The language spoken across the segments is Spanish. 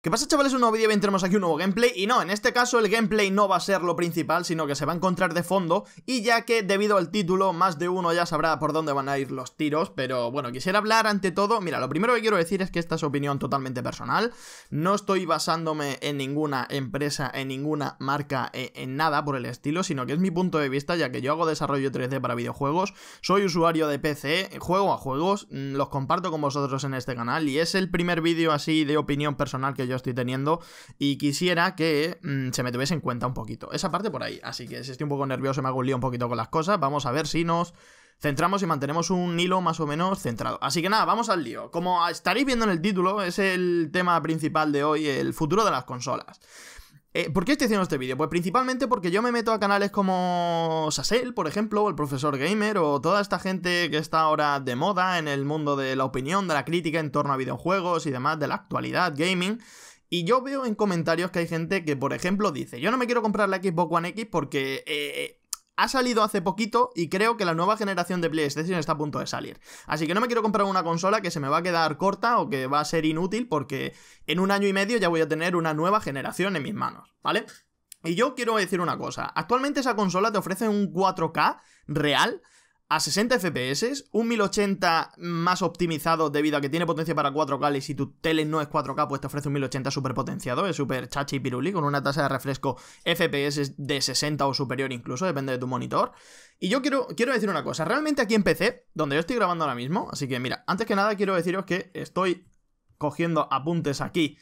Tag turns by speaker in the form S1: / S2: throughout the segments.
S1: ¿Qué pasa chavales? Un nuevo vídeo y tenemos aquí un nuevo gameplay y no, en este caso el gameplay no va a ser lo principal sino que se va a encontrar de fondo y ya que debido al título más de uno ya sabrá por dónde van a ir los tiros pero bueno, quisiera hablar ante todo, mira, lo primero que quiero decir es que esta es opinión totalmente personal no estoy basándome en ninguna empresa, en ninguna marca, eh, en, nada por el estilo sino que es mi punto de vista ya que yo hago desarrollo 3D para videojuegos, soy usuario de PC, juego a juegos, mm, los comparto con vosotros en este canal y es el primer vídeo así de opinión personal que yo estoy teniendo y quisiera que mm, se me tuviese en cuenta un poquito. Esa parte por ahí. Así que si estoy un poco nervioso, me hago un lío un poquito con las cosas. Vamos a ver si nos centramos y mantenemos un hilo más o menos centrado. Así que nada, vamos al lío. Como estaréis viendo en el título, es el tema principal de hoy, el futuro de las consolas. Eh, ¿Por qué estoy haciendo este vídeo? Pues principalmente porque yo me meto a canales como Sasel, por ejemplo, o el Profesor Gamer, o toda esta gente que está ahora de moda en el mundo de la opinión, de la crítica en torno a videojuegos y demás, de la actualidad, gaming. Y yo veo en comentarios que hay gente que, por ejemplo, dice, yo no me quiero comprar la Xbox One X porque eh, eh, ha salido hace poquito y creo que la nueva generación de PlayStation está a punto de salir. Así que no me quiero comprar una consola que se me va a quedar corta o que va a ser inútil porque en un año y medio ya voy a tener una nueva generación en mis manos, ¿vale? Y yo quiero decir una cosa, actualmente esa consola te ofrece un 4K real a 60 FPS, un 1080 más optimizado debido a que tiene potencia para 4K y si tu tele no es 4K pues te ofrece un 1080 super potenciado, es súper chachi y piruli con una tasa de refresco FPS de 60 o superior incluso, depende de tu monitor. Y yo quiero, quiero decir una cosa, realmente aquí en PC, donde yo estoy grabando ahora mismo, así que mira, antes que nada quiero deciros que estoy cogiendo apuntes aquí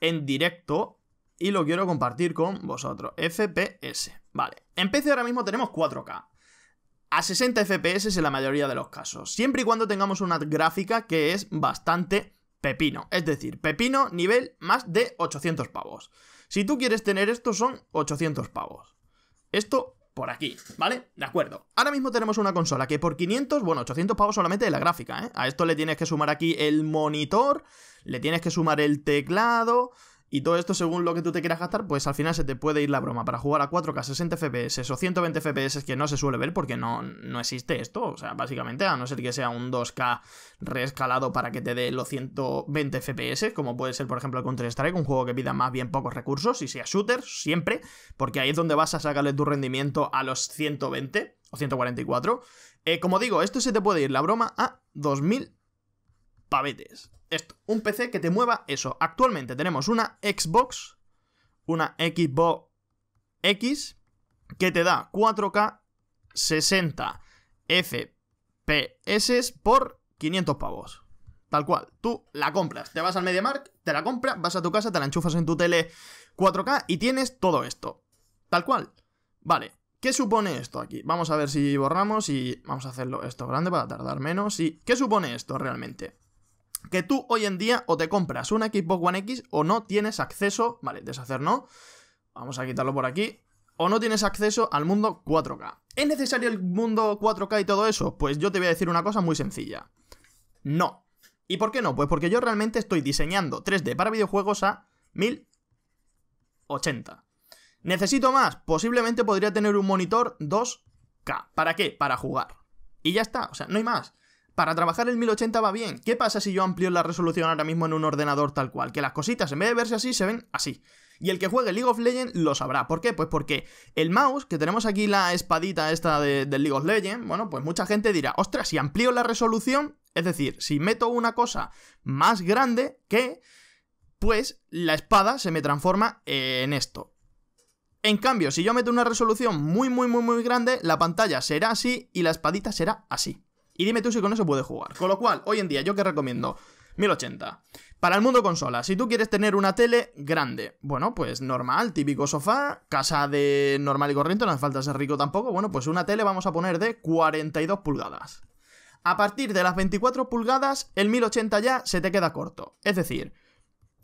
S1: en directo y lo quiero compartir con vosotros. FPS. Vale. En PC ahora mismo tenemos 4K a 60 FPS en la mayoría de los casos, siempre y cuando tengamos una gráfica que es bastante pepino, es decir, pepino nivel más de 800 pavos. Si tú quieres tener esto son 800 pavos. Esto por aquí, ¿vale? De acuerdo. Ahora mismo tenemos una consola que por 500, bueno, 800 pavos solamente de la gráfica, ¿eh? A esto le tienes que sumar aquí el monitor, le tienes que sumar el teclado, y todo esto según lo que tú te quieras gastar, pues al final se te puede ir la broma para jugar a 4K 60 FPS o 120 FPS que no se suele ver porque no, no existe esto. O sea, básicamente, a no ser que sea un 2K reescalado para que te dé los 120 FPS, como puede ser por ejemplo el Counter-Strike, un juego que pida más bien pocos recursos y sea shooter siempre, porque ahí es donde vas a sacarle tu rendimiento a los 120 o 144. Eh, como digo, esto se te puede ir la broma a 2000 pavetes. Esto, un PC que te mueva eso. Actualmente tenemos una Xbox, una Xbox X, que te da 4K 60 FPS por 500 pavos. Tal cual, tú la compras, te vas al MediaMark, te la compras, vas a tu casa, te la enchufas en tu tele 4K y tienes todo esto. Tal cual. Vale, ¿Qué supone esto aquí? Vamos a ver si borramos y vamos a hacerlo esto grande para tardar menos. ¿Y qué supone esto realmente? que tú hoy en día o te compras un Xbox One X o no tienes acceso, vale, deshacer no, vamos a quitarlo por aquí, o no tienes acceso al mundo 4K. ¿Es necesario el mundo 4K y todo eso? Pues yo te voy a decir una cosa muy sencilla. No. ¿Y por qué no? Pues porque yo realmente estoy diseñando 3D para videojuegos a 1080. ¿Necesito más? Posiblemente podría tener un monitor 2K. ¿Para qué? Para jugar. Y ya está, o sea, no hay más. Para trabajar el 1080 va bien. ¿Qué pasa si yo amplío la resolución ahora mismo en un ordenador tal cual? Que las cositas en vez de verse así se ven así. Y el que juegue League of Legends lo sabrá. ¿Por qué? Pues porque el mouse, que tenemos aquí la espadita esta del League of Legends, bueno, pues mucha gente dirá, ostras, si amplío la resolución, es decir, si meto una cosa más grande que, pues la espada se me transforma en esto. En cambio, si yo meto una resolución muy, muy, muy, muy grande, la pantalla será así y la espadita será así. Y dime tú si con eso puede jugar. Con lo cual, hoy en día, ¿yo qué recomiendo? 1080. Para el mundo consola, si tú quieres tener una tele grande, bueno, pues normal, típico sofá, casa de normal y corriente, no hace falta ser rico tampoco, bueno, pues una tele vamos a poner de 42 pulgadas. A partir de las 24 pulgadas, el 1080 ya se te queda corto. Es decir,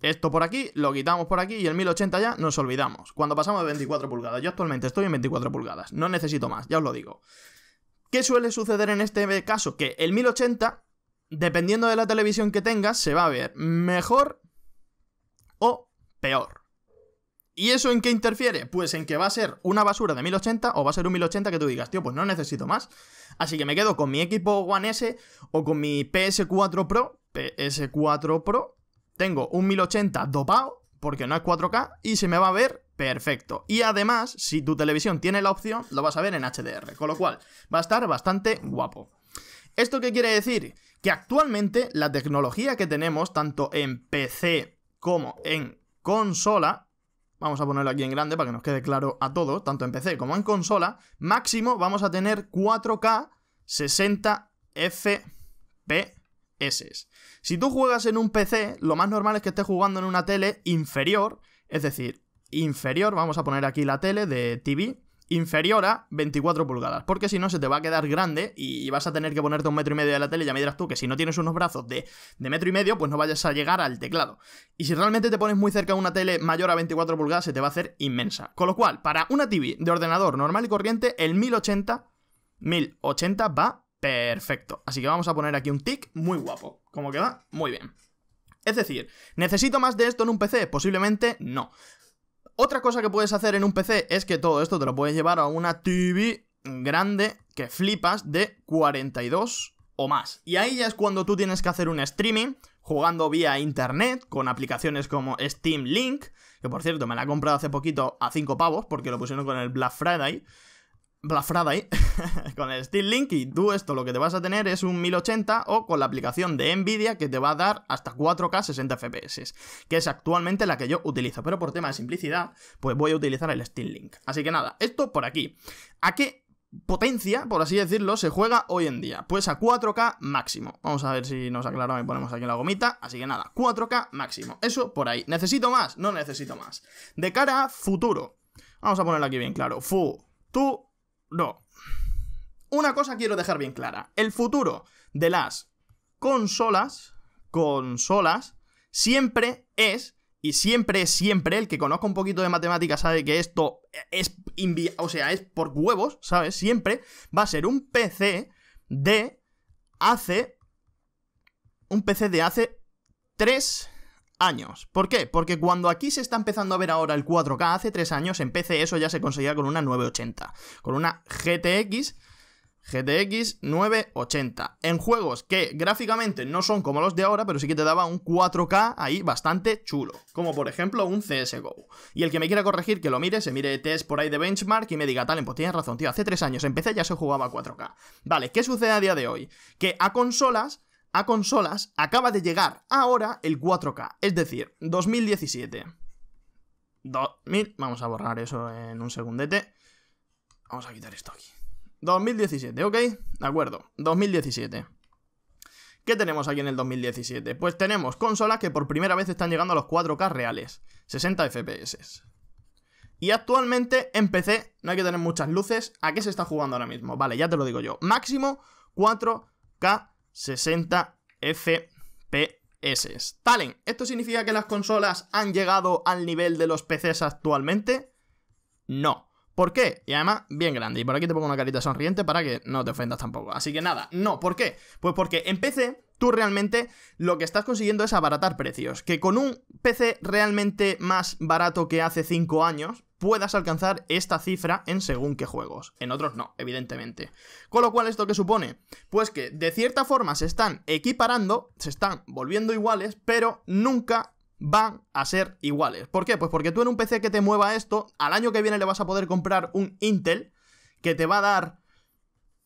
S1: esto por aquí, lo quitamos por aquí y el 1080 ya nos olvidamos. Cuando pasamos de 24 pulgadas, yo actualmente estoy en 24 pulgadas, no necesito más, ya os lo digo. ¿Qué suele suceder en este caso? Que el 1080, dependiendo de la televisión que tengas, se va a ver mejor o peor. ¿Y eso en qué interfiere? Pues en que va a ser una basura de 1080 o va a ser un 1080 que tú digas, tío, pues no necesito más. Así que me quedo con mi equipo One S o con mi PS4 Pro. PS4 Pro. Tengo un 1080 dopado, porque no es 4K, y se me va a ver Perfecto. Y además, si tu televisión tiene la opción, lo vas a ver en HDR, con lo cual va a estar bastante guapo. ¿Esto qué quiere decir? Que actualmente la tecnología que tenemos, tanto en PC como en consola, vamos a ponerlo aquí en grande para que nos quede claro a todos, tanto en PC como en consola, máximo vamos a tener 4K 60 FPS. Si tú juegas en un PC, lo más normal es que estés jugando en una tele inferior, es decir, inferior, vamos a poner aquí la tele de TV, inferior a 24 pulgadas, porque si no se te va a quedar grande y vas a tener que ponerte un metro y medio de la tele, ya me dirás tú que si no tienes unos brazos de, de metro y medio, pues no vayas a llegar al teclado. Y si realmente te pones muy cerca de una tele mayor a 24 pulgadas, se te va a hacer inmensa. Con lo cual, para una TV de ordenador normal y corriente, el 1080, 1080 va perfecto. Así que vamos a poner aquí un tick muy guapo, como que va muy bien. Es decir, ¿necesito más de esto en un PC? Posiblemente no. Otra cosa que puedes hacer en un PC es que todo esto te lo puedes llevar a una TV grande que flipas de 42 o más. Y ahí ya es cuando tú tienes que hacer un streaming jugando vía internet con aplicaciones como Steam Link, que por cierto me la he comprado hace poquito a 5 pavos porque lo pusieron con el Black Friday blafrada ahí, con el Steel Link y tú esto lo que te vas a tener es un 1080 o con la aplicación de Nvidia que te va a dar hasta 4K 60 FPS, que es actualmente la que yo utilizo, pero por tema de simplicidad, pues voy a utilizar el Steel Link. Así que nada, esto por aquí. ¿A qué potencia, por así decirlo, se juega hoy en día. Pues a 4K máximo. Vamos a ver si nos aclaramos y ponemos aquí la gomita. Así que nada, 4K máximo. Eso por ahí. ¿Necesito más? No necesito más. De cara a futuro. Vamos a ponerlo aquí bien claro. fu tú no. Una cosa quiero dejar bien clara. El futuro de las consolas, consolas, siempre es, y siempre es siempre, el que conozca un poquito de matemática sabe que esto es, o sea, es por huevos, ¿sabes? Siempre va a ser un PC de hace, un PC de hace 3 años. ¿Por qué? Porque cuando aquí se está empezando a ver ahora el 4K, hace 3 años en PC eso ya se conseguía con una 980, con una GTX. GTX 980. En juegos que gráficamente no son como los de ahora, pero sí que te daba un 4K ahí bastante chulo. Como por ejemplo un CSGO. Y el que me quiera corregir, que lo mire, se mire test por ahí de benchmark y me diga, tal, pues tienes razón, tío. Hace 3 años empecé ya se jugaba 4K. Vale, ¿qué sucede a día de hoy? Que a consolas a consolas acaba de llegar ahora el 4K, es decir, 2017. 2000, vamos a borrar eso en un segundete. Vamos a quitar esto aquí. 2017, ¿ok? De acuerdo, 2017. ¿Qué tenemos aquí en el 2017? Pues tenemos consolas que por primera vez están llegando a los 4K reales, 60 FPS. Y actualmente en PC no hay que tener muchas luces. ¿A qué se está jugando ahora mismo? Vale, ya te lo digo yo. Máximo 4K 60 FPS. Talen, ¿esto significa que las consolas han llegado al nivel de los PCs actualmente? No. ¿Por qué? Y además, bien grande. Y por aquí te pongo una carita sonriente para que no te ofendas tampoco. Así que nada, no. ¿Por qué? Pues porque en PC tú realmente lo que estás consiguiendo es abaratar precios. Que con un PC realmente más barato que hace 5 años, puedas alcanzar esta cifra en según qué juegos. En otros no, evidentemente. Con lo cual, ¿esto qué supone? Pues que de cierta forma se están equiparando, se están volviendo iguales, pero nunca van a ser iguales. ¿Por qué? Pues porque tú en un PC que te mueva esto, al año que viene le vas a poder comprar un Intel que te va a dar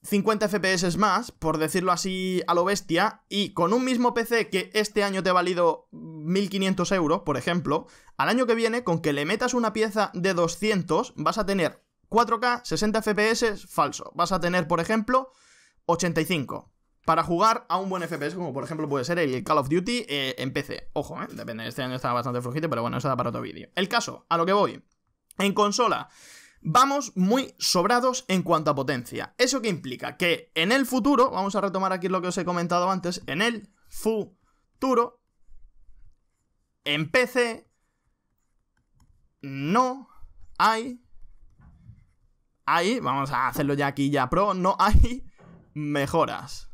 S1: 50 FPS más, por decirlo así a lo bestia, y con un mismo PC que este año te ha valido 1500 euros, por ejemplo, al año que viene, con que le metas una pieza de 200, vas a tener 4K, 60 FPS, falso. Vas a tener, por ejemplo, 85. Para jugar a un buen FPS, como por ejemplo puede ser el Call of Duty eh, en PC. Ojo, eh, depende, este año está bastante flojito, pero bueno, eso da para otro vídeo. El caso, a lo que voy. En consola, vamos muy sobrados en cuanto a potencia. ¿Eso que implica? Que en el futuro, vamos a retomar aquí lo que os he comentado antes, en el futuro, en PC, no hay... hay vamos a hacerlo ya aquí ya pro, no hay mejoras.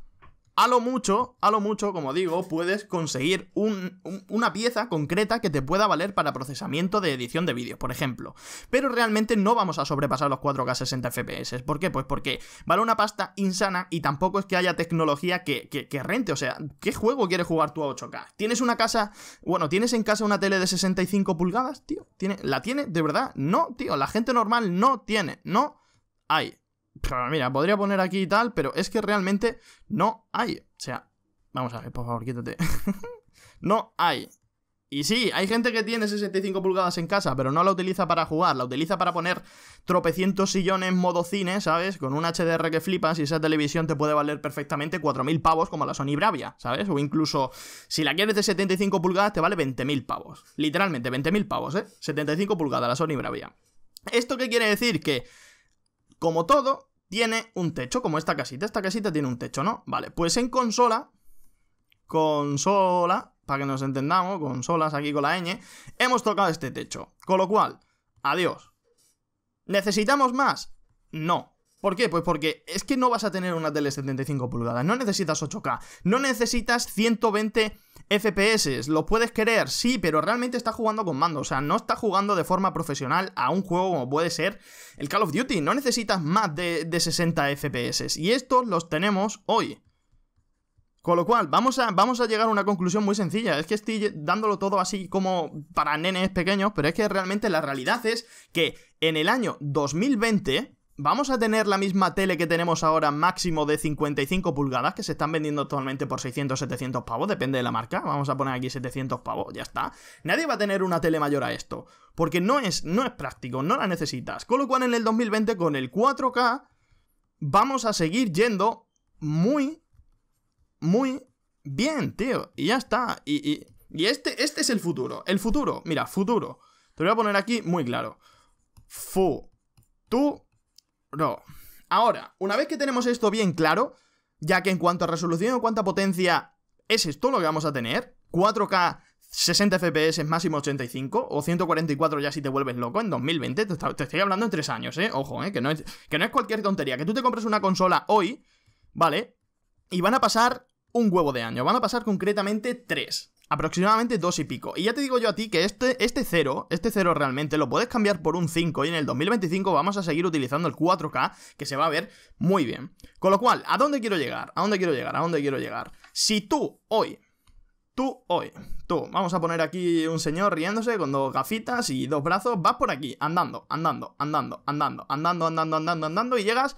S1: A lo mucho, a lo mucho, como digo, puedes conseguir una pieza concreta que te pueda valer para procesamiento de edición de vídeos, por ejemplo. Pero realmente no vamos a sobrepasar los 4K 60 FPS. ¿Por qué? Pues porque vale una pasta insana y tampoco es que haya tecnología que, rente. O sea, ¿qué juego quieres jugar tú a 8K? ¿Tienes una casa, bueno, tienes en casa una tele de 65 pulgadas, tío? ¿Tiene, ¿La tiene? ¿De verdad? No, tío, la gente normal no tiene, no hay mira, podría poner aquí y tal, pero es que realmente no hay. O sea, vamos a ver, por favor, quítate. no hay. Y sí, hay gente que tiene 65 pulgadas en casa, pero no la utiliza para jugar, la utiliza para poner tropecientos sillones modo cine, ¿sabes? Con un HDR que flipas y esa televisión te puede valer perfectamente 4.000 pavos como la Sony Bravia, ¿sabes? O incluso, si la quieres de 75 pulgadas, te vale 20.000 pavos. Literalmente, 20.000 pavos, ¿eh? 75 pulgadas la Sony Bravia. ¿Esto qué quiere decir? Que como todo, tiene un techo, como esta casita. Esta casita tiene un techo, ¿no? Vale, pues en consola, consola, para que nos entendamos, consolas aquí con la ñ, hemos tocado este techo. Con lo cual, adiós. ¿Necesitamos más? No. ¿Por qué? Pues porque es que no vas a tener una tele 75 pulgadas, no necesitas 8K, no necesitas 120 FPS, lo puedes querer, sí, pero realmente está jugando con mando, o sea, no está jugando de forma profesional a un juego como puede ser el Call of Duty, no necesitas más de, 60 FPS, y estos los tenemos hoy. Con lo cual, vamos a, vamos a llegar a una conclusión muy sencilla. Es que estoy dándolo todo así como para nenes pequeños, pero es que realmente la realidad es que en el año 2020 vamos a tener la misma tele que tenemos ahora, máximo de 55 pulgadas, que se están vendiendo actualmente por 600, 700 pavos, depende de la marca. Vamos a poner aquí 700 pavos, ya está. Nadie va a tener una tele mayor a esto, porque no es, no es práctico, no la necesitas. Con lo cual, en el 2020, con el 4K, vamos a seguir yendo muy, muy bien, tío. Y ya está. Y, este, este es el futuro. El futuro, mira, futuro. Te lo voy a poner aquí muy claro. Fu. Tú no. Ahora, una vez que tenemos esto bien claro, ya que en cuanto a resolución o cuánta potencia es esto lo que vamos a tener, 4K 60 FPS máximo 85 o 144 ya si te vuelves loco en 2020, te, estoy hablando en 3 años, eh, ojo, eh, que no, es, que no es cualquier tontería, que tú te compres una consola hoy, ¿vale? Y van a pasar un huevo de año, van a pasar concretamente 3. Aproximadamente dos y pico. Y ya te digo yo a ti que este, este cero, este cero realmente lo puedes cambiar por un 5 y en el 2025 vamos a seguir utilizando el 4K que se va a ver muy bien. Con lo cual, ¿a dónde quiero llegar? ¿A dónde quiero llegar? ¿A dónde quiero llegar? Si tú hoy, tú hoy, tú, vamos a poner aquí un señor riéndose con dos gafitas y dos brazos, vas por aquí, andando, andando, andando, andando, andando, andando, andando, andando y llegas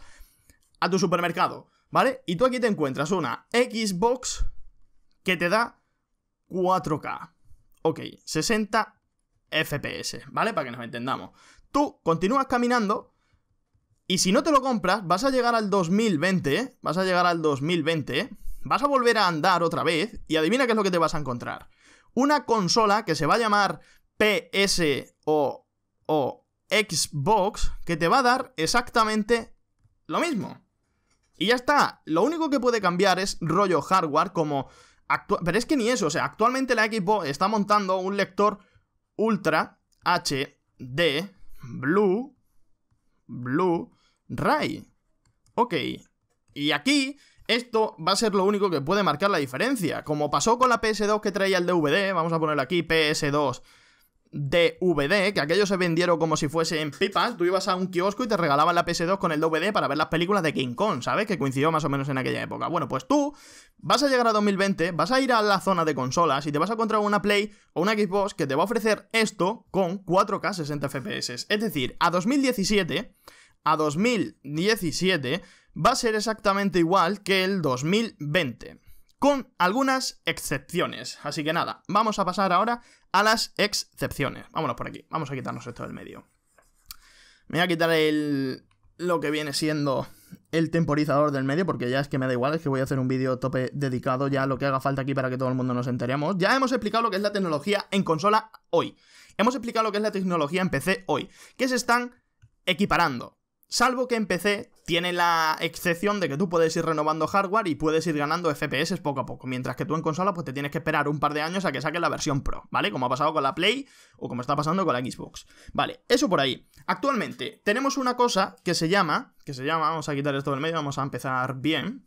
S1: a tu supermercado, ¿vale? Y tú aquí te encuentras una Xbox que te da 4K. Ok, 60 FPS, ¿vale? Para que nos entendamos. Tú continúas caminando y si no te lo compras, vas a llegar al 2020, ¿eh? vas a llegar al 2020, ¿eh? vas a volver a andar otra vez y adivina qué es lo que te vas a encontrar. Una consola que se va a llamar PS o, o Xbox que te va a dar exactamente lo mismo. Y ya está, lo único que puede cambiar es rollo hardware como pero es que ni eso, o sea, actualmente la equipo está montando un lector Ultra HD Blue Blue Ray. Ok. Y aquí esto va a ser lo único que puede marcar la diferencia. Como pasó con la PS2 que traía el DVD, vamos a poner aquí PS2 DVD, que aquellos se vendieron como si fuesen pipas. Tú ibas a un kiosco y te regalaban la PS2 con el DVD para ver las películas de King Kong, ¿sabes? Que coincidió más o menos en aquella época. Bueno, pues tú vas a llegar a 2020, vas a ir a la zona de consolas y te vas a encontrar una Play o una Xbox que te va a ofrecer esto con 4K 60 FPS. Es decir, a 2017, a 2017 va a ser exactamente igual que el 2020 con algunas excepciones. Así que nada, vamos a pasar ahora a las excepciones. Vámonos por aquí, vamos a quitarnos esto del medio. Me voy a quitar el, lo que viene siendo el temporizador del medio, porque ya es que me da igual, es que voy a hacer un vídeo tope dedicado ya a lo que haga falta aquí para que todo el mundo nos enteremos. Ya hemos explicado lo que es la tecnología en consola hoy. Hemos explicado lo que es la tecnología en PC hoy, que se están equiparando. Salvo que en PC tiene la excepción de que tú puedes ir renovando hardware y puedes ir ganando FPS poco a poco, mientras que tú en consola pues te tienes que esperar un par de años a que saque la versión Pro, ¿vale? Como ha pasado con la Play o como está pasando con la Xbox. Vale, eso por ahí. Actualmente tenemos una cosa que se llama, que se llama, vamos a quitar esto del medio, vamos a empezar bien.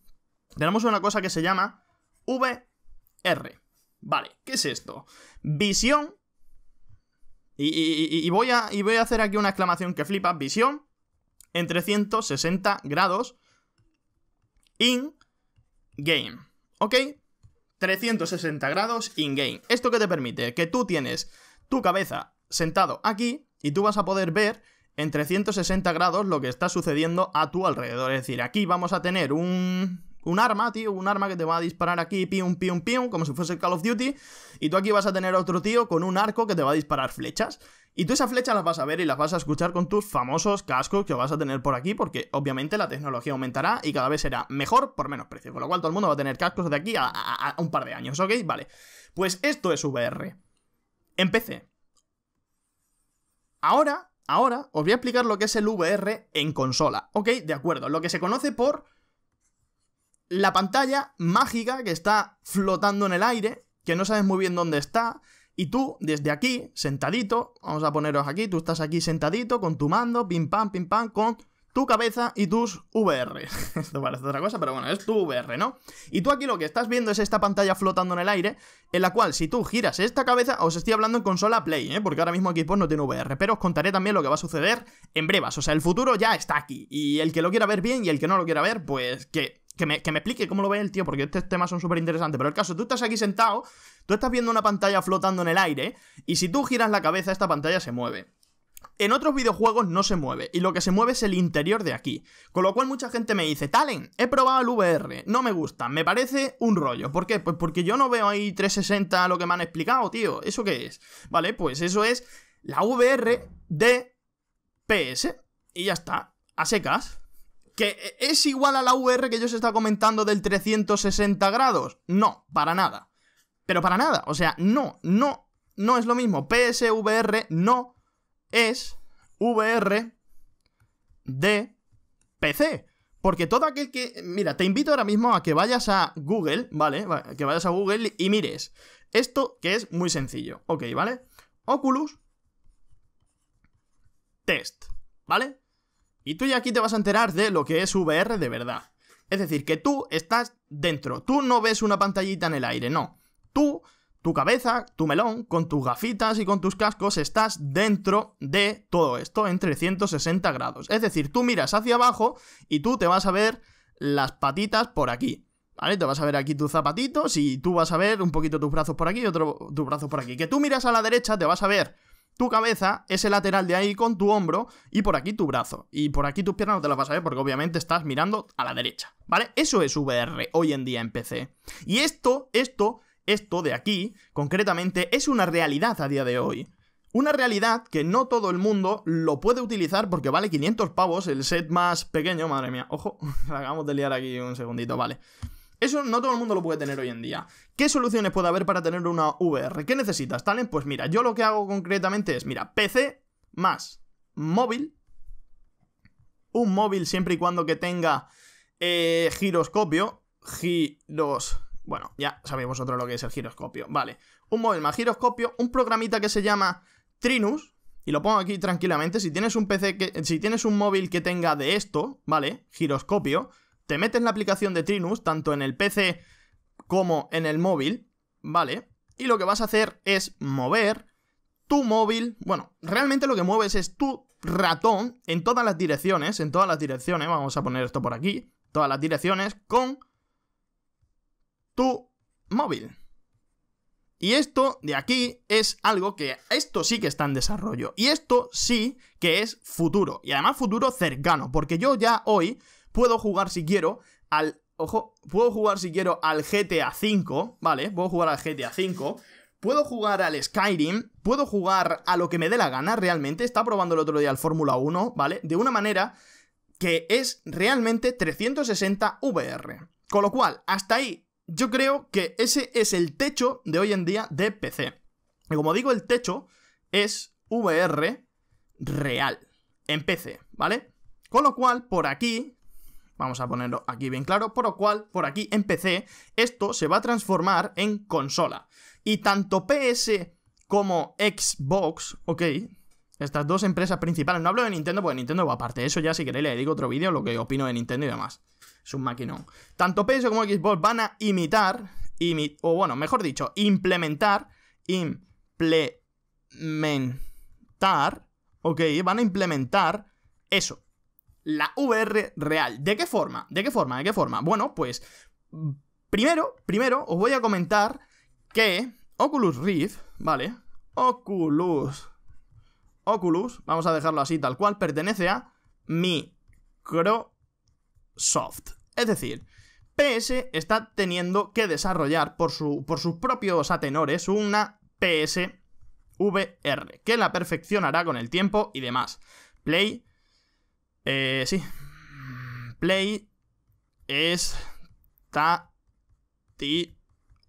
S1: Tenemos una cosa que se llama VR. Vale, ¿qué es esto? Visión y, voy a, y voy a hacer aquí una exclamación que flipa, visión en 360 grados in-game, ¿ok? 360 grados in-game. ¿Esto que te permite? Que tú tienes tu cabeza sentado aquí y tú vas a poder ver en 360 grados lo que está sucediendo a tu alrededor. Es decir, aquí vamos a tener un un arma, tío, un arma que te va a disparar aquí, pium, pium, pium, como si fuese el Call of Duty, y tú aquí vas a tener otro tío con un arco que te va a disparar flechas. Y tú esas flechas las vas a ver y las vas a escuchar con tus famosos cascos que vas a tener por aquí, porque obviamente la tecnología aumentará y cada vez será mejor por menos precio. Con lo cual todo el mundo va a tener cascos de aquí a, a un par de años, ¿ok? Vale. Pues esto es VR. Empecé. Ahora, ahora, os voy a explicar lo que es el VR en consola, ¿ok? De acuerdo, lo que se conoce por la pantalla mágica que está flotando en el aire, que no sabes muy bien dónde está, y tú desde aquí, sentadito, vamos a poneros aquí, tú estás aquí sentadito con tu mando, pim pam, pim pam, con tu cabeza y tus VR. Esto parece otra cosa, pero bueno, es tu VR, ¿no? Y tú aquí lo que estás viendo es esta pantalla flotando en el aire, en la cual si tú giras esta cabeza, os estoy hablando en consola Play, ¿eh? porque ahora mismo aquí no tiene VR, pero os contaré también lo que va a suceder en brevas, o sea, el futuro ya está aquí, y el que lo quiera ver bien y el que no lo quiera ver, pues que que me, explique cómo lo ve el tío, porque estos temas son súper interesantes. Pero el caso, tú estás aquí sentado, tú estás viendo una pantalla flotando en el aire, y si tú giras la cabeza, esta pantalla se mueve. En otros videojuegos no se mueve, y lo que se mueve es el interior de aquí. Con lo cual mucha gente me dice, Talen, he probado el VR, no me gusta, me parece un rollo. ¿Por qué? Pues porque yo no veo ahí 360 lo que me han explicado, tío. ¿Eso qué es? Vale, pues eso es la VR de PS. Y ya está, a secas. ¿Que es igual a la VR que yo os estaba comentando del 360 grados? No, para nada. Pero para nada, o sea, no, no, no es lo mismo. PSVR no es VR de PC. Porque todo aquel que... Mira, te invito ahora mismo a que vayas a Google, ¿vale? Que vayas a Google y mires. Esto que es muy sencillo. Ok, ¿vale? Oculus. Test, ¿vale? Y tú ya aquí te vas a enterar de lo que es VR de verdad. Es decir, que tú estás dentro, tú no ves una pantallita en el aire, no. Tú, tu cabeza, tu melón, con tus gafitas y con tus cascos, estás dentro de todo esto en 360 grados. Es decir, tú miras hacia abajo y tú te vas a ver las patitas por aquí. ¿Vale? Te vas a ver aquí tus zapatitos y tú vas a ver un poquito tus brazos por aquí y otro tus brazos por aquí. Que tú miras a la derecha, te vas a ver tu cabeza, ese lateral de ahí con tu hombro y por aquí tu brazo. Y por aquí tus piernas no te las vas a ver porque obviamente estás mirando a la derecha, ¿vale? Eso es VR hoy en día en PC. Y esto, esto, esto de aquí, concretamente, es una realidad a día de hoy. Una realidad que no todo el mundo lo puede utilizar porque vale 500 pavos el set más pequeño. Madre mía, ojo, acabamos de liar aquí un segundito, vale. Eso no todo el mundo lo puede tener hoy en día. ¿Qué soluciones puede haber para tener una VR? ¿Qué necesitas, Talen? Pues mira, yo lo que hago concretamente es, mira, PC más móvil. Un móvil siempre y cuando que tenga eh, giroscopio. Giros... Bueno, ya sabéis vosotros lo que es el giroscopio. Vale. Un móvil más giroscopio, un programita que se llama Trinus, y lo pongo aquí tranquilamente, si tienes un PC que, si tienes un móvil que tenga de esto, ¿vale? Giroscopio, te metes la aplicación de Trinus, tanto en el PC como en el móvil, ¿vale? Y lo que vas a hacer es mover tu móvil, bueno, realmente lo que mueves es tu ratón en todas las direcciones, en todas las direcciones, vamos a poner esto por aquí, todas las direcciones, con tu móvil. Y esto de aquí es algo que esto sí que está en desarrollo. Y esto sí que es futuro. Y además futuro cercano. Porque yo ya hoy puedo jugar si quiero al... Ojo, puedo jugar si quiero al GTA V, ¿vale? Puedo jugar al GTA V. Puedo jugar al Skyrim, puedo jugar a lo que me dé la gana realmente. Estaba probando el otro día el Fórmula 1, ¿vale? De una manera que es realmente 360 VR. Con lo cual, hasta ahí, yo creo que ese es el techo de hoy en día de PC. Y como digo, el techo es VR real en PC, ¿vale? Con lo cual, por aquí vamos a ponerlo aquí bien claro, por lo cual, por aquí en PC, esto se va a transformar en consola. Y tanto PS como Xbox, ok, estas dos empresas principales, no hablo de Nintendo porque Nintendo va aparte, eso ya si queréis le digo otro vídeo, lo que opino de Nintendo y demás. Es un maquinón. Tanto PS como Xbox van a imitar, o bueno, mejor dicho, implementar, implementar, ok, van a implementar eso la VR real. ¿De qué forma? ¿De qué forma? ¿De qué forma? Bueno, pues primero, primero os voy a comentar que Oculus Rift, ¿vale? Oculus Oculus, vamos a dejarlo así tal cual, pertenece a Microsoft. Es decir, PS está teniendo que desarrollar por, su, por sus propios atenores una PS VR, que la perfeccionará con el tiempo y demás. Play eh, sí. Play. Es Ta Ti.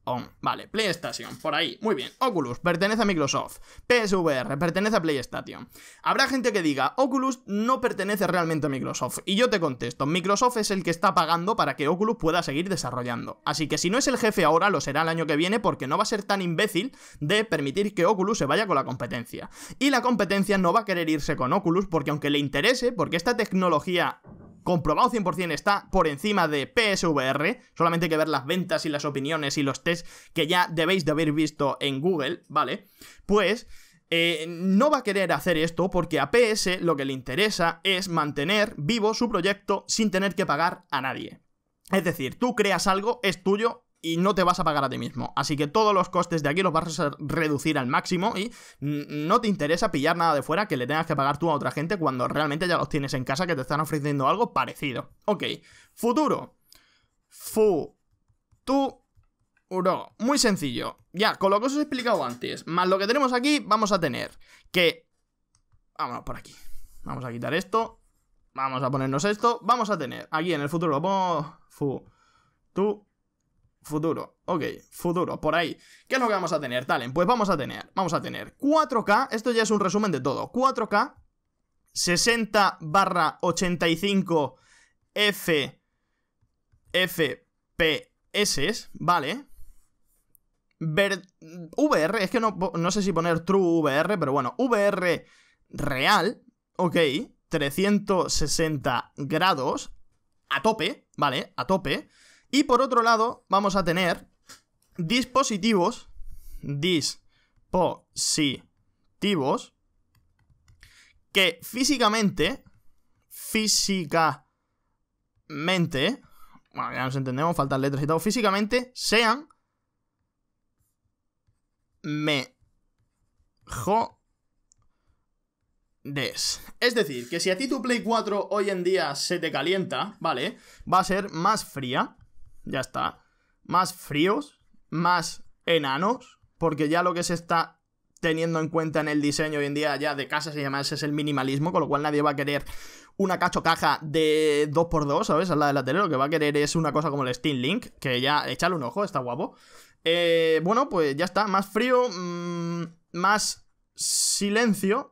S1: Oh, vale, PlayStation, por ahí. Muy bien. Oculus pertenece a Microsoft. PSVR pertenece a PlayStation. Habrá gente que diga, Oculus no pertenece realmente a Microsoft. Y yo te contesto, Microsoft es el que está pagando para que Oculus pueda seguir desarrollando. Así que si no es el jefe ahora, lo será el año que viene porque no va a ser tan imbécil de permitir que Oculus se vaya con la competencia. Y la competencia no va a querer irse con Oculus porque aunque le interese, porque esta tecnología comprobado 100% está por encima de PSVR, solamente hay que ver las ventas y las opiniones y los tests que ya debéis de haber visto en Google, ¿vale? Pues... Eh, no va a querer hacer esto porque a PS lo que le interesa es mantener vivo su proyecto sin tener que pagar a nadie. Es decir, tú creas algo, es tuyo y no te vas a pagar a ti mismo. Así que todos los costes de aquí los vas a reducir al máximo y no te interesa pillar nada de fuera que le tengas que pagar tú a otra gente cuando realmente ya los tienes en casa que te están ofreciendo algo parecido. Ok, futuro. Fu. Uro. Muy sencillo. Ya, con lo que os he explicado antes, más lo que tenemos aquí, vamos a tener que... Vámonos por aquí. Vamos a quitar esto. Vamos a ponernos esto. Vamos a tener aquí en el futuro... Fu... Tu Futuro, ok, futuro, por ahí. ¿Qué es lo que vamos a tener, Talen? Pues vamos a tener, vamos a tener 4K, esto ya es un resumen de todo, 4K, 60 barra 85 F, FPS, ¿vale? VR, es que no, no sé si poner True VR, pero bueno, VR real, ok, 360 grados, a tope, ¿vale? A tope. Y por otro lado, vamos a tener dispositivos, dispositivos, que físicamente, físicamente, bueno, ya nos entendemos, faltan letras y todo, físicamente sean me-jo-des. Es decir, que si a ti tu Play 4 hoy en día se te calienta, ¿vale? Va a ser más fría ya está. Más fríos, más enanos, porque ya lo que se está teniendo en cuenta en el diseño hoy en día ya de casas y demás es el minimalismo, con lo cual nadie va a querer una cacho caja de 2x2, ¿sabes? A la de la tele, lo que va a querer es una cosa como el Steam Link, que ya, échale un ojo, está guapo. Eh, bueno, pues ya está, más frío, mm, más silencio,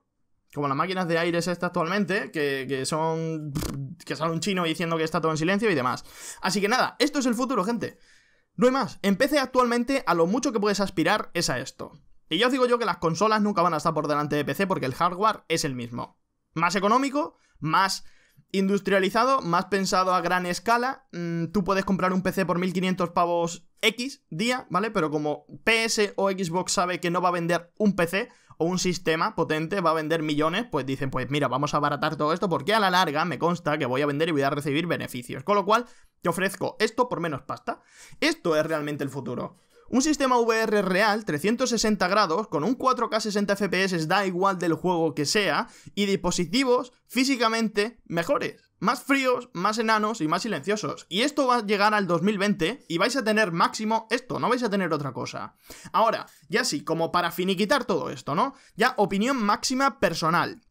S1: como las máquinas de aire esta actualmente, que, son. que sale un chino diciendo que está todo en silencio y demás. Así que nada, esto es el futuro, gente. No hay más. Empecé actualmente a lo mucho que puedes aspirar es a esto. Y ya os digo yo que las consolas nunca van a estar por delante de PC porque el hardware es el mismo. Más económico, más industrializado, más pensado a gran escala. Mm, tú puedes comprar un PC por 1500 pavos X día, ¿vale? Pero como PS o Xbox sabe que no va a vender un PC o un sistema potente, va a vender millones, pues dicen, pues mira, vamos a abaratar todo esto porque a la larga me consta que voy a vender y voy a recibir beneficios. Con lo cual, te ofrezco esto por menos pasta. Esto es realmente el futuro. Un sistema VR real, 360 grados, con un 4K 60 FPS, da igual del juego que sea, y dispositivos físicamente mejores más fríos, más enanos y más silenciosos. Y esto va a llegar al 2020 y vais a tener máximo esto, no vais a tener otra cosa. Ahora, ya sí, como para finiquitar todo esto, ¿no? Ya opinión máxima personal.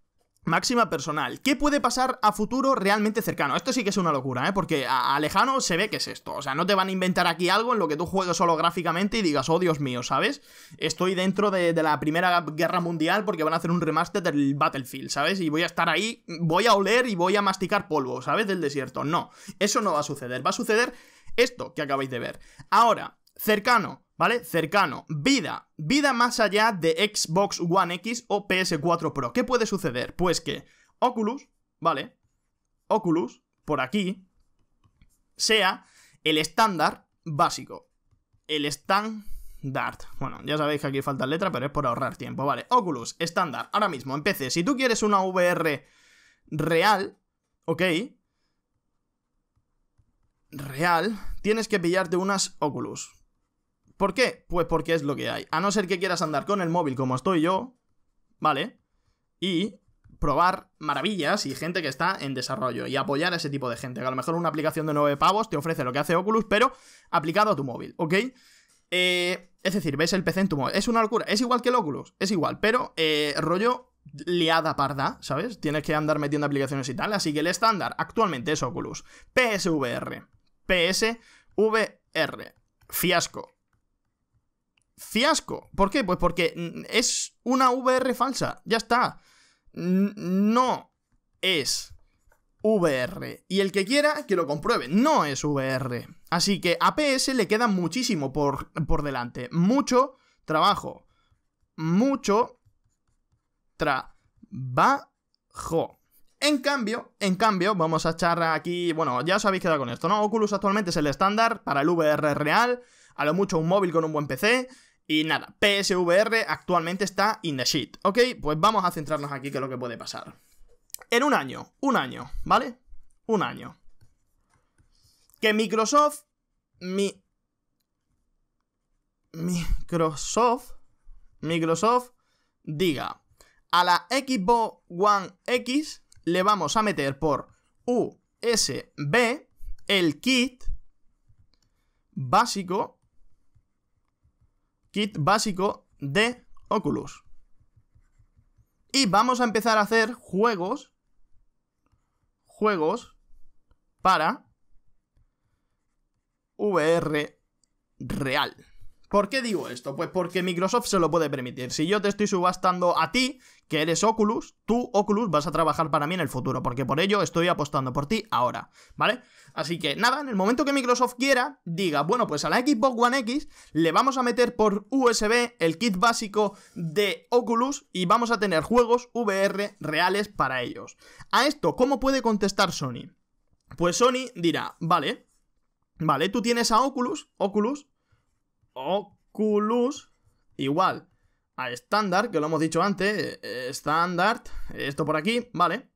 S1: Máxima personal. ¿Qué puede pasar a futuro realmente cercano? Esto sí que es una locura, ¿eh? Porque a, lejano se ve que es esto. O sea, no te van a inventar aquí algo en lo que tú juegues solo gráficamente y digas, oh Dios mío, ¿sabes? Estoy dentro de, de la Primera Guerra Mundial porque van a hacer un remaster del Battlefield, ¿sabes? Y voy a estar ahí, voy a oler y voy a masticar polvo, ¿sabes? Del desierto. No, eso no va a suceder. Va a suceder esto que acabáis de ver. Ahora, cercano, ¿vale? Cercano. Vida. Vida más allá de Xbox One X o PS4 Pro. ¿Qué puede suceder? Pues que Oculus, ¿vale? Oculus, por aquí, sea el estándar básico. El estándar. Bueno, ya sabéis que aquí falta letra, pero es por ahorrar tiempo. Vale, Oculus, estándar. Ahora mismo, empecé, si tú quieres una VR real, ¿ok? Real, tienes que pillarte unas Oculus. ¿Por qué? Pues porque es lo que hay. A no ser que quieras andar con el móvil como estoy yo, ¿vale? Y probar maravillas y gente que está en desarrollo y apoyar a ese tipo de gente. Que a lo mejor una aplicación de 9 pavos te ofrece lo que hace Oculus, pero aplicado a tu móvil, ¿ok? Eh, es decir, ves el PC en tu móvil. Es una locura. Es igual que el Oculus, es igual, pero eh, rollo liada parda, ¿sabes? Tienes que andar metiendo aplicaciones y tal. Así que el estándar actualmente es Oculus. PSVR. PSVR. Fiasco fiasco. ¿Por qué? Pues porque mm, es una VR falsa, ya está. No es VR. Y el que quiera, que lo compruebe. No es VR. Así que a PS le queda muchísimo por, por delante. Mucho trabajo. Mucho trabajo. En cambio, en cambio, vamos a echar aquí... Bueno, ya os habéis quedado con esto, ¿no? Oculus actualmente es el estándar para el VR real. A lo mucho un móvil con un buen PC. Y nada, PSVR actualmente está in the shit, ¿ok? Pues vamos a centrarnos aquí que es lo que puede pasar. En un año, un año, ¿vale? Un año. Que Microsoft... Mi... Microsoft... Microsoft diga, a la Xbox One X le vamos a meter por USB el kit básico kit básico de Oculus. Y vamos a empezar a hacer juegos, juegos para VR real. ¿Por qué digo esto? Pues porque Microsoft se lo puede permitir. Si yo te estoy subastando a ti, que eres Oculus, tú Oculus vas a trabajar para mí en el futuro, porque por ello estoy apostando por ti ahora, ¿vale? Así que nada, en el momento que Microsoft quiera, diga, bueno, pues a la Xbox One X le vamos a meter por USB el kit básico de Oculus y vamos a tener juegos VR reales para ellos. A esto, ¿cómo puede contestar Sony? Pues Sony dirá, vale, Vale, tú tienes a Oculus, Oculus Oculus igual a estándar, que lo hemos dicho antes, eh, estándar, esto por aquí, ¿vale?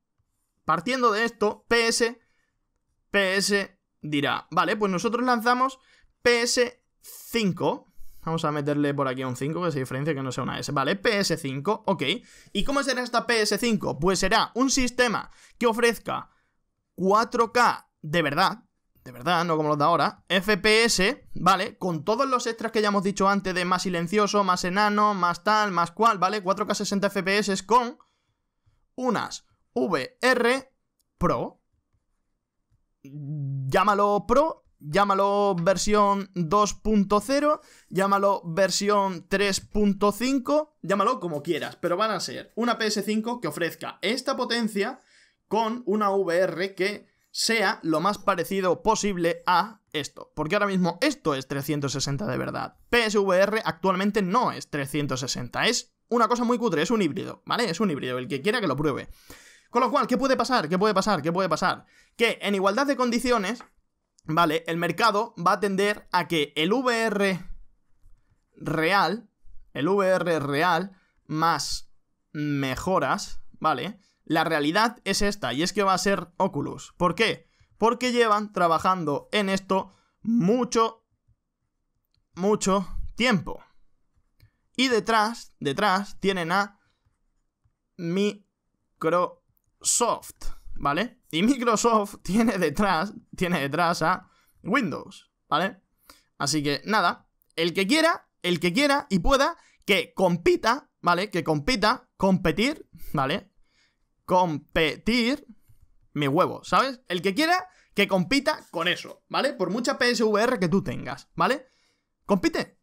S1: Partiendo de esto, PS, PS dirá, vale, pues nosotros lanzamos PS5, Vamos a meterle por aquí un 5, que se diferencia que no sea una S. Vale, PS5, ok. ¿Y cómo será esta PS5? Pues será un sistema que ofrezca 4K de verdad, de verdad, no como los da ahora, FPS, ¿vale? Con todos los extras que ya hemos dicho antes de más silencioso, más enano, más tal, más cual, ¿vale? 4K 60 FPS con unas VR Pro. Llámalo Pro, llámalo versión 2.0, llámalo versión 3.5, llámalo como quieras, pero van a ser una PS5 que ofrezca esta potencia con una VR que sea lo más parecido posible a esto, porque ahora mismo esto es 360 de verdad. PSVR actualmente no es 360, es una cosa muy cutre, es un híbrido, ¿vale? Es un híbrido, el que quiera que lo pruebe. Con lo cual, ¿qué puede pasar? ¿Qué puede pasar? ¿Qué puede pasar? Que en igualdad de condiciones, ¿vale? El mercado va a tender a que el VR real, el VR real más mejoras, ¿vale? La realidad es esta, y es que va a ser Oculus. ¿Por qué? Porque llevan trabajando en esto mucho, mucho tiempo. Y detrás, detrás, tienen a Microsoft, ¿vale? Y Microsoft tiene detrás, tiene detrás a Windows, ¿vale? Así que nada, el que quiera, el que quiera y pueda, que compita, ¿vale? Que compita, competir, ¿vale? competir, mi huevo, ¿sabes? El que quiera que compita con eso, ¿vale? Por mucha PSVR que tú tengas, ¿vale? Compite.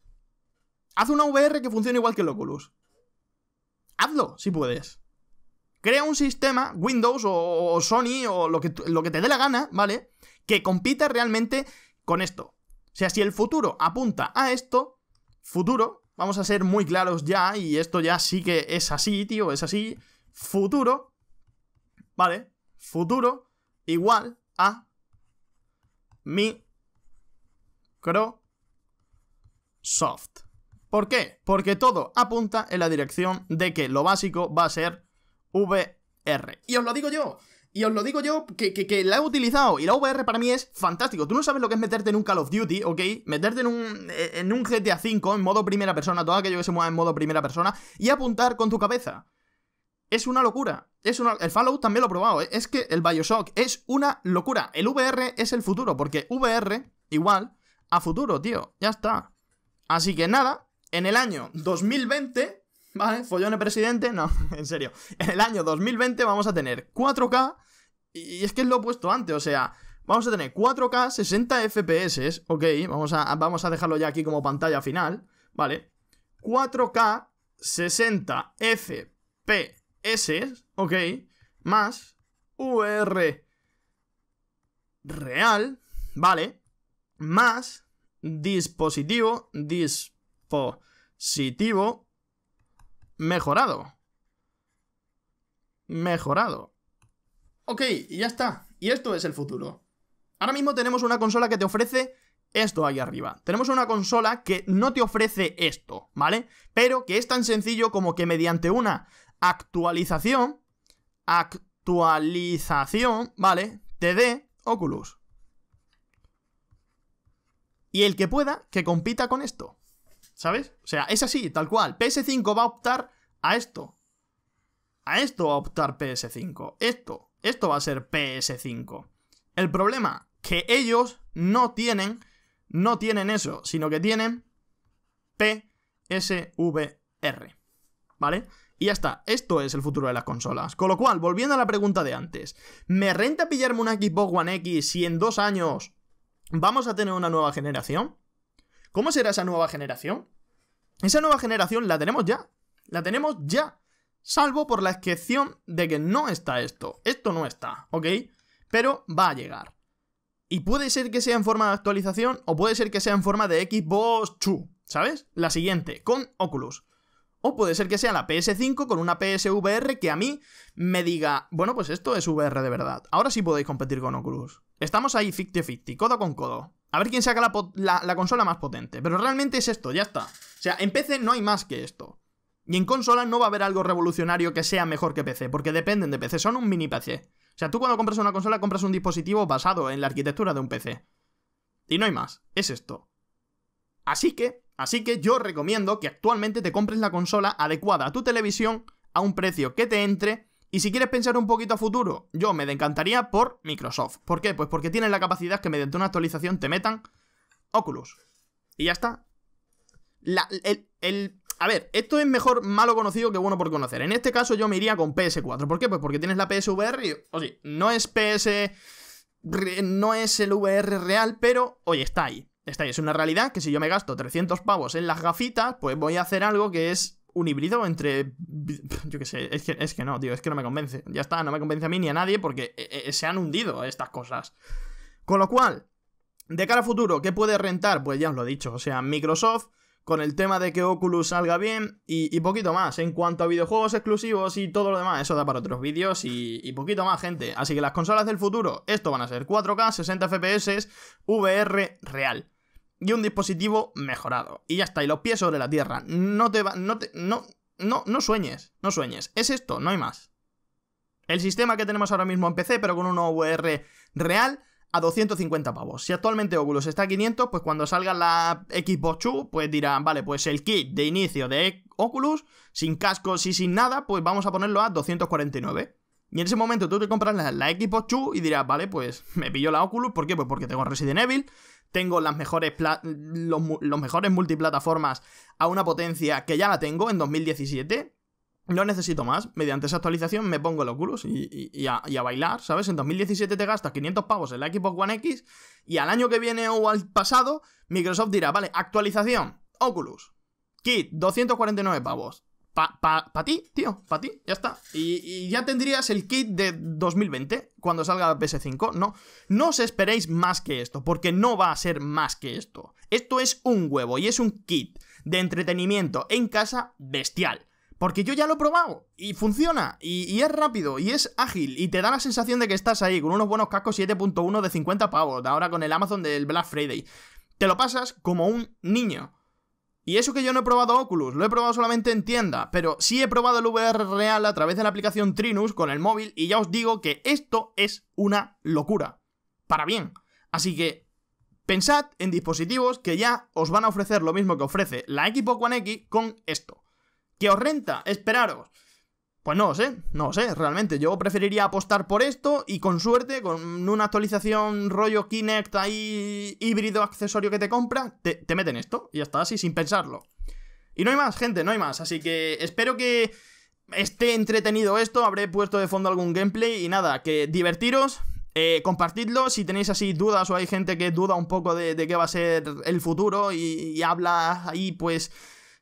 S1: Haz una VR que funcione igual que el Oculus. Hazlo, si puedes. Crea un sistema, Windows o, Sony o lo que, lo que te dé la gana, ¿vale? Que compita realmente con esto. O sea, si el futuro apunta a esto, futuro, vamos a ser muy claros ya, y esto ya sí que es así, tío, es así, futuro, ¿vale? Futuro igual a Microsoft. ¿Por qué? Porque todo apunta en la dirección de que lo básico va a ser VR. Y os lo digo yo. Y os lo digo yo, que, que, que, la he utilizado. Y la VR para mí es fantástico. Tú no sabes lo que es meterte en un Call of Duty, ¿ok? Meterte en un, eh, en un GTA V en modo primera persona, todo aquello que se mueva en modo primera persona, y apuntar con tu cabeza es una locura. Es una, el Fallout también lo he probado. ¿eh? Es que el Bioshock es una locura. El VR es el futuro, porque VR igual a futuro, tío. Ya está. Así que nada, en el año 2020, ¿vale? Follone presidente, no, en serio. En el año 2020 vamos a tener 4K. Y es que es lo he puesto antes, o sea, vamos a tener 4K 60 FPS, ok, vamos a, vamos a dejarlo ya aquí como pantalla final, ¿vale? 4K 60 FPS. S, ok, más UR real, ¿vale? Más dispositivo, dispositivo mejorado. Mejorado. Ok, y ya está. Y esto es el futuro. Ahora mismo tenemos una consola que te ofrece esto ahí arriba. Tenemos una consola que no te ofrece esto, ¿vale? Pero que es tan sencillo como que mediante una actualización, actualización, ¿vale? TD Oculus. Y el que pueda, que compita con esto. ¿Sabes? O sea, es así, tal cual. PS5 va a optar a esto. A esto va a optar PS5. Esto. Esto va a ser PS5. El problema, que ellos no tienen, no tienen eso, sino que tienen PSVR. ¿Vale? Y ya está, esto es el futuro de las consolas. Con lo cual, volviendo a la pregunta de antes, ¿me renta pillarme una Xbox One X si en dos años vamos a tener una nueva generación? ¿Cómo será esa nueva generación? Esa nueva generación la tenemos ya. La tenemos ya. Salvo por la excepción de que no está esto. Esto no está, ¿ok? Pero va a llegar. Y puede ser que sea en forma de actualización o puede ser que sea en forma de Xbox 2, ¿sabes? La siguiente, con Oculus. O puede ser que sea la PS5 con una PSVR que a mí me diga, bueno, pues esto es VR de verdad. Ahora sí podéis competir con Oculus. Estamos ahí 50-50, codo con codo. A ver quién saca la, la, consola más potente. Pero realmente es esto, ya está. O sea, en PC no hay más que esto. Y en consola no va a haber algo revolucionario que sea mejor que PC, porque dependen de PC, son un mini PC. O sea, tú cuando compras una consola compras un dispositivo basado en la arquitectura de un PC. Y no hay más, es esto. Así que, Así que yo recomiendo que actualmente te compres la consola adecuada a tu televisión a un precio que te entre. Y si quieres pensar un poquito a futuro, yo me encantaría por Microsoft. ¿Por qué? Pues porque tienen la capacidad que mediante una actualización te metan Oculus. Y ya está. el, a ver, esto es mejor malo conocido que bueno por conocer. En este caso yo me iría con PS4. ¿Por qué? Pues porque tienes la PSVR y, oye, no es PS... No es el VR real, pero, hoy está ahí. Esta es una realidad que si yo me gasto 300 pavos en las gafitas, pues voy a hacer algo que es un híbrido entre. Yo qué sé, es que, es que, no, tío, es que no me convence. Ya está, no me convence a mí ni a nadie porque eh, eh, eh, se han hundido estas cosas. Con lo cual, de cara a futuro, ¿qué puede rentar? Pues ya os lo he dicho, o sea, Microsoft con el tema de que Oculus salga bien y, poquito más. En cuanto a videojuegos exclusivos y todo lo demás, eso da para otros vídeos y, poquito más, gente. Así que las consolas del futuro, esto van a ser 4K, 60 FPS, VR real. Y un dispositivo mejorado. Y ya está, y los pies sobre la tierra. No te va. No te. No. No, no sueñes, no sueñes. Es esto, no hay más. El sistema que tenemos ahora mismo en PC, pero con un VR real, a 250 pavos. Si actualmente Oculus está a 500, pues cuando salga la Xbox chu pues dirán, vale, pues el kit de inicio de Oculus, sin cascos y sin nada, pues vamos a ponerlo a 249. Y en ese momento tú te compras la, Xbox Chu y dirás, vale, pues me pillo la Oculus, ¿por qué? Pues porque tengo Resident Evil, tengo las mejores los mejores multiplataformas a una potencia que ya la tengo en 2017, no necesito más. Mediante esa actualización me pongo el Oculus y, a, bailar, ¿sabes? En 2017 te gastas 500 pavos en la Xbox One X y al año que viene o al pasado, Microsoft dirá, vale, actualización, Oculus, kit, 249 pavos. pa, pa ti, tío, ¿pa ti, ya está. Y, ya tendrías el kit de 2020 cuando salga la PS5. No, no os esperéis más que esto, porque no va a ser más que esto. Esto es un huevo y es un kit de entretenimiento en casa bestial. Porque yo ya lo he probado y funciona y, es rápido y es ágil y te da la sensación de que estás ahí con unos buenos cascos 7.1 de 50 pavos, ahora con el Amazon del Black Friday. Te lo pasas como un niño. Y eso que yo no he probado Oculus, lo he probado solamente en tienda, pero sí he probado el VR real a través de la aplicación Trinus con el móvil y ya os digo que esto es una locura. Para bien. Así que pensad en dispositivos que ya os van a ofrecer lo mismo que ofrece la equipo One X con esto. ¿Qué os renta? Esperaros. Pues no lo sé, no lo sé, realmente. Yo preferiría apostar por esto y con suerte, con una actualización rollo Kinect ahí híbrido accesorio que te compra, te, meten esto y ya está, así sin pensarlo. Y no hay más, gente, no hay más. Así que espero que esté entretenido esto, habré puesto de fondo algún gameplay y nada, que divertiros, eh, compartidlo si tenéis así dudas o hay gente que duda un poco de, qué va a ser el futuro y, y habla ahí pues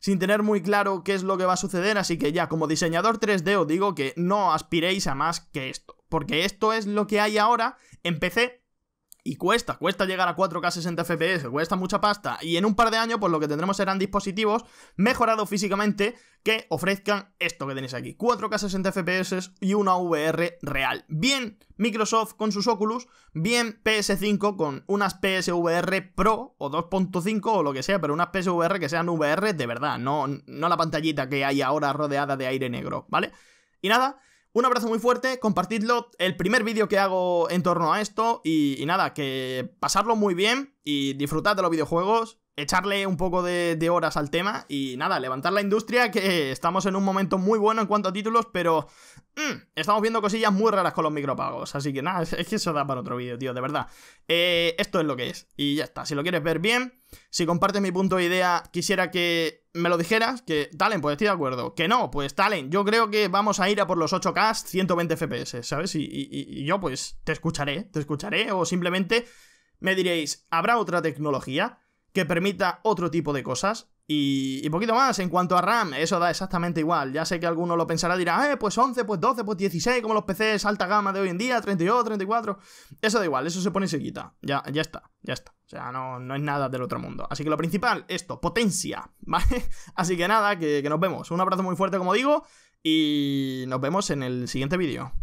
S1: sin tener muy claro qué es lo que va a suceder, así que ya como diseñador 3D os digo que no aspiréis a más que esto, porque esto es lo que hay ahora Empecé y cuesta, cuesta llegar a 4K 60 FPS, cuesta mucha pasta y en un par de años pues lo que tendremos serán dispositivos mejorados físicamente que ofrezcan esto que tenéis aquí, 4K 60 FPS y una VR real. Bien Microsoft con sus Oculus, bien PS5 con unas PSVR Pro o 2.5 o lo que sea, pero unas PSVR que sean VR de verdad, no, no la pantallita que hay ahora rodeada de aire negro, ¿vale? Y nada, un abrazo muy fuerte, compartidlo, el primer vídeo que hago en torno a esto y, nada, que pasarlo muy bien y disfrutad de los videojuegos echarle un poco de, horas al tema y nada, levantar la industria que estamos en un momento muy bueno en cuanto a títulos, pero mm, estamos viendo cosillas muy raras con los micropagos, así que nada, es, que eso da para otro vídeo, tío, de verdad. Eh, esto es lo que es y ya está, si lo quieres ver bien, si compartes mi punto de idea, quisiera que me lo dijeras, que Talen, pues estoy de acuerdo, que no, pues Talen, yo creo que vamos a ir a por los 8K 120 FPS, ¿sabes? y yo pues te escucharé, te escucharé o simplemente me diréis, ¿habrá otra tecnología? que permita otro tipo de cosas. Y, poquito más, en cuanto a RAM, eso da exactamente igual. Ya sé que alguno lo pensará, dirá, eh, pues 11, pues 12, pues 16, como los PCs alta gama de hoy en día, 32, 34. Eso da igual, eso se pone y se quita. Ya, ya está, ya está. O sea, no, no es nada del otro mundo. Así que lo principal, esto, potencia, ¿vale? Así que nada, que, que nos vemos. Un abrazo muy fuerte, como digo, y nos vemos en el siguiente vídeo.